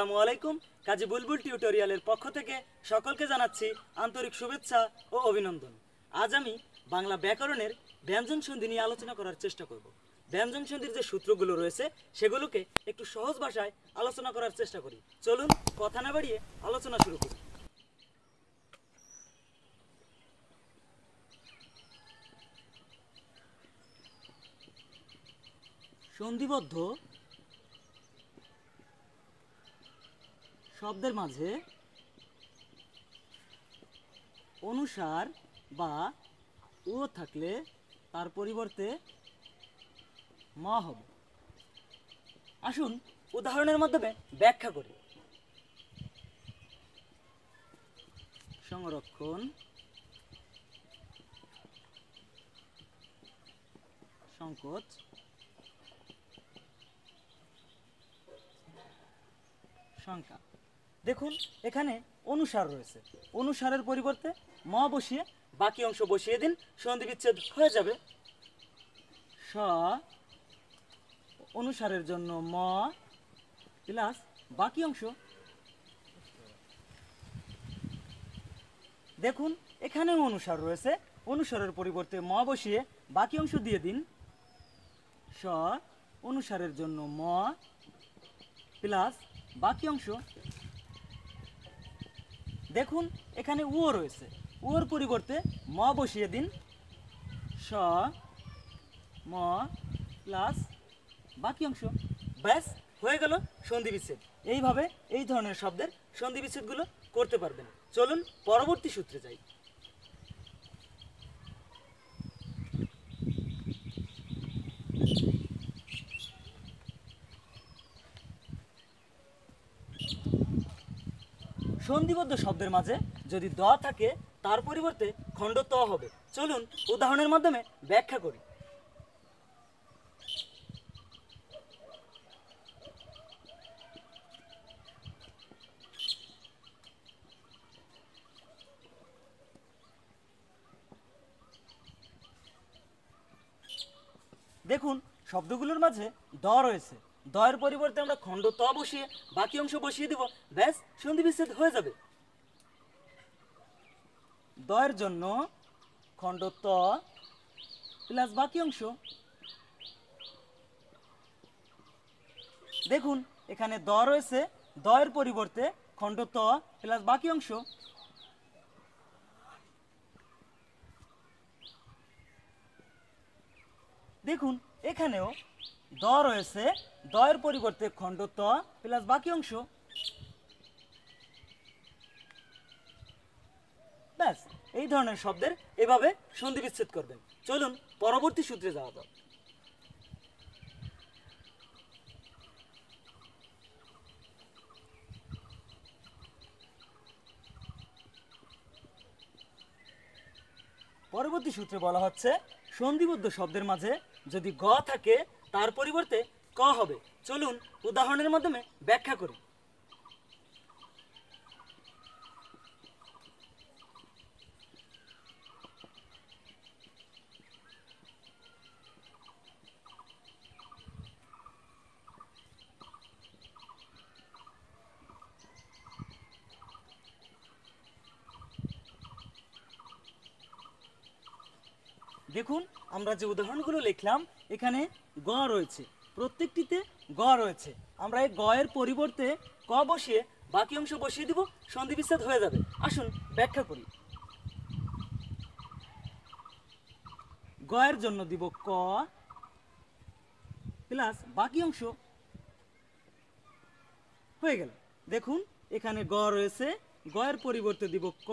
আসসালামু আলাইকুম কাজী বুলবুল টিউটোরিয়ালের পক্ষ থেকে সকলকে জানাচ্ছি আন্তরিক শুভেচ্ছা ও অভিনন্দন আজ আমি বাংলা ব্যাকরণের ব্যঞ্জন সন্ধি নিয়ে আলোচনা করার চেষ্টা করব ব্যঞ্জন সন্ধির যে সূত্রগুলো রয়েছে সেগুলোকে একটু সহজ ভাষায় আলোচনা করার চেষ্টা করি চলুন কথা না বাড়িয়ে আলোচনা শুরু করি সন্ধিবদ্ধ শব্দের মাঝে অনুসার বা ও থাকলে তার পরিবর্তে ম হবে আসুন উদাহরণের মাধ্যমে ব্যাখ্যা করি সংরক্ষণ সংকোচ সংখ্যা দেখুন এখানে অনুসার রয়েছে অনুসারের পরিবর্তে ম বসিয়ে বাকি অংশ বসিয়ে দিন সন্ধি বিচ্ছেদ হয়ে যাবে স অনুসারের জন্য ম প্লাস বাকি অংশ দেখুন এখানেও অনুসার রয়েছে অনুসারের পরিবর্তে ম বসিয়ে বাকি অংশ দিয়ে দিন স অনুসারের জন্য ম প্লাস বাকি অংশ দেখুন এখানে উ রয়েছে উর পরিবর্তে ম বসিয়ে দিন স ম প্লাস বাকি অংশ ব্যাস হয়ে গেল সন্ধি বিচ্ছেদ এইভাবে এই ধরনের শব্দের সন্ধি বিচ্ছেদগুলো করতে পারবেন চলুন পরবর্তী সূত্রে যাই সন্ধিবদ্ধ শব্দের মাঝে যদি দ থাকে তার পরিবর্তে খণ্ড ত হবে চলুন উদাহরণের মাধ্যমে ব্যাখ্যা করি দেখুন শব্দগুলোর মাঝে দ রয়েছে দয়ের পরিবর্তে আমরা খণ্ড ত বসিয়ে বাকি অংশ বসিয়ে দিব ব্যাস সন্ধি বিচ্ছেদ হয়ে যাবে দয়ের জন্য খণ্ড ত প্লাস বাকি অংশ দেখুন এখানে দ রয়েছে দয়ের পরিবর্তে খণ্ড ত প্লাস বাকি অংশ দেখুন এখানেও দ রয়েছে দয়ের পরিবর্তে খণ্ড ত প্লাস বাকি অংশ ব্যাস এই ধরনের শব্দের এভাবে সন্ধি বিচ্ছেদ করবেন চলুন পরবর্তী সূত্রে যাওয়া যাক পরবর্তী সূত্রে বলা হচ্ছে সন্ধিবদ্ধ শব্দের মাঝে যদি গ থাকে তার পরিবর্তে ক হবে চলুন উদাহরণের মাধ্যমে ব্যাখ্যা করি দেখুন আমরা যে উদাহরণগুলো লিখলাম এখানে গ রয়েছে প্রত্যেকটিতে গ রয়েছে আমরা এই গয়ের পরিবর্তে ক বসিয়ে বাকি অংশ বসিয়ে দিব সন্ধি বিচ্ছেদ হয়ে যাবে আসুন ব্যাখ্যা করি গয়ের জন্য দিব ক প্লাস বাকি অংশ হয়ে গেল দেখুন এখানে গ রয়েছে গয়ের পরিবর্তে দিব ক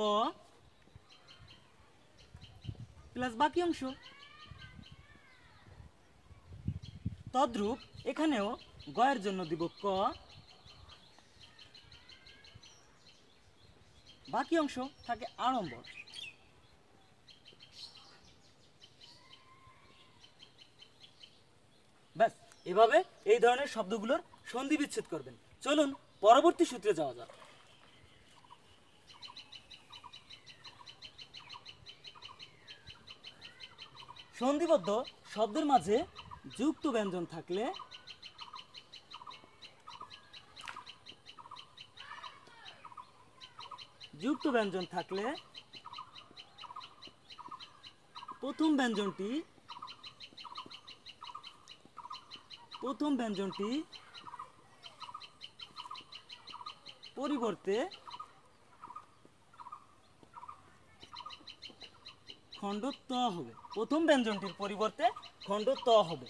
প্লাস বাকি অংশ তদ্রূপ এখানেও গয়ের জন্য দিব ক বাকি অংশ থাকে আড়ম্বর ব্যাস এভাবে এই ধরনের শব্দগুলোর সন্ধি বিচ্ছেদ করবেন চলুন পরবর্তী সূত্রে যাওয়া যাক সন্ধিবদ্ধ শব্দের মাঝে যুক্ত ব্যঞ্জন থাকলে যুক্ত ব্যঞ্জন থাকলে প্রথম ব্যঞ্জনটি প্রথম ব্যঞ্জনটি পরিবর্তে খণ্ড ত হবে প্রথম ব্যঞ্জনটির পরিবর্তে খণ্ড ত হবে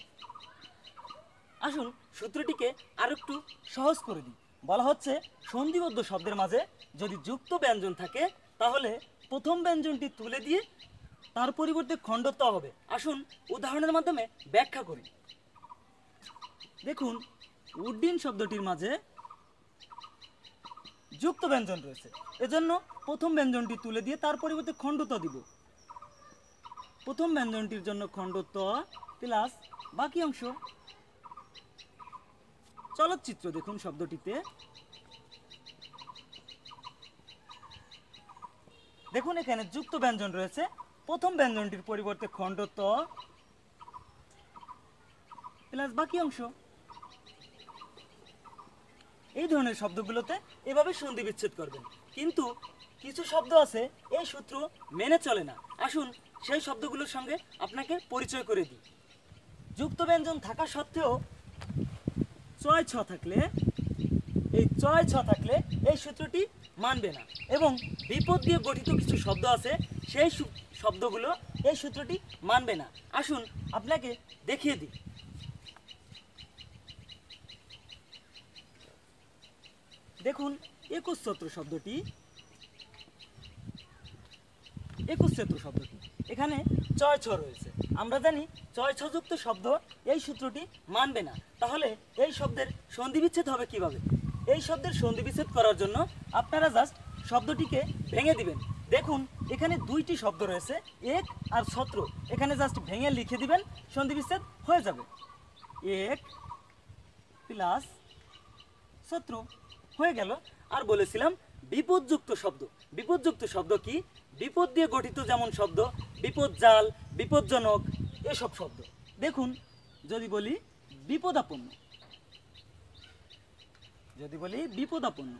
আসুন সূত্রটিকে আর একটু সহজ করে দিই বলা হচ্ছে সন্ধিবদ্ধ শব্দের মাঝে যদি যুক্ত ব্যঞ্জন থাকে তাহলে প্রথম ব্যঞ্জনটি তুলে দিয়ে তার পরিবর্তে খণ্ড ত হবে আসুন উদাহরণের মাধ্যমে ব্যাখ্যা করি দেখুন উড্ডিন শব্দটির মাঝে যুক্ত ব্যঞ্জন রয়েছে এজন্য প্রথম ব্যঞ্জনটি তুলে দিয়ে তার পরিবর্তে খণ্ডত দিব প্রথম ব্যঞ্জনটির জন্য খণ্ডত্ব প্লাস বাকি অংশ চলচ্চিত্র দেখুন শব্দটিতে দেখুন এখানে যুক্ত ব্যঞ্জন রয়েছে প্রথম ব্যঞ্জনটির পরিবর্তে খণ্ডত্ব প্লাস বাকি অংশ এই ধরনের শব্দগুলোতে এভাবে সন্ধি বিচ্ছেদ করবেন কিন্তু কিছু শব্দ আছে এই সূত্র মেনে চলে না আসুন সেই শব্দগুলোর সঙ্গে আপনাকে পরিচয় করে দিই যুক্ত ব্যঞ্জন থাকা সত্ত্বেও চয় ছ থাকলে এই চয় ছ থাকলে এই সূত্রটি মানবে না এবং বিপদ দিয়ে গঠিত কিছু শব্দ আছে সেই শব্দগুলো এই সূত্রটি মানবে না আসুন আপনাকে দেখিয়ে দিই দেখুন একুশ শব্দটি একুশ শব্দটি এখানে চয় ছ রয়েছে আমরা জানি চয় ছযুক্ত শব্দ এই সূত্রটি মানবে না তাহলে এই শব্দের সন্ধিবিচ্ছেদ হবে কিভাবে এই শব্দের সন্ধিবিচ্ছেদ করার জন্য আপনারা জাস্ট শব্দটিকে ভেঙে দিবেন দেখুন এখানে দুইটি শব্দ রয়েছে এক আর ছত্র এখানে জাস্ট ভেঙে লিখে দিবেন সন্ধিবিচ্ছেদ হয়ে যাবে এক প্লাস ছত্র হয়ে গেল আর বলেছিলাম বিপদযুক্ত শব্দ বিপদযুক্ত শব্দ কি বিপদ দিয়ে গঠিত যেমন শব্দ বিপদ জাল বিপজ্জনক এসব শব্দ দেখুন যদি বলি বিপদাপন্ন যদি বলি বিপদাপন্ন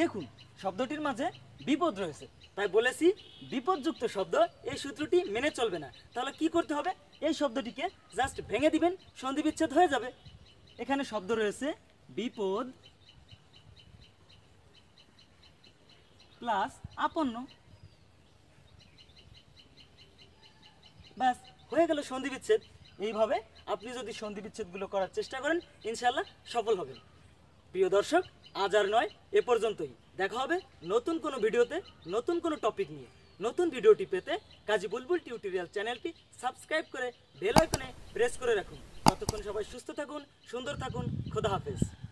দেখুন শব্দটির মাঝে বিপদ রয়েছে তাই বলেছি বিপদযুক্ত শব্দ এই সূত্রটি মেনে চলবে না তাহলে কি করতে হবে এই শব্দটিকে জাস্ট ভেঙে দিবেন সন্ধিবিচ্ছেদ হয়ে যাবে এখানে শব্দ রয়েছে বিপদ প্লাস আপন্ন ব্যাস হয়ে গেল সন্ধি বিচ্ছেদ এইভাবে আপনি যদি সন্ধি বিচ্ছেদগুলো করার চেষ্টা করেন ইনশাল্লাহ সফল হবেন প্রিয় দর্শক আজ আর নয় এ পর্যন্তই দেখা হবে নতুন কোনো ভিডিওতে নতুন কোনো টপিক নিয়ে নতুন ভিডিওটি পেতে কাজী বুলবুল টিউটোরিয়াল চ্যানেলটি সাবস্ক্রাইব করে বেল আইকনে প্রেস করে রাখুন ততক্ষণ সবাই সুস্থ থাকুন সুন্দর থাকুন খোদা হাফেজ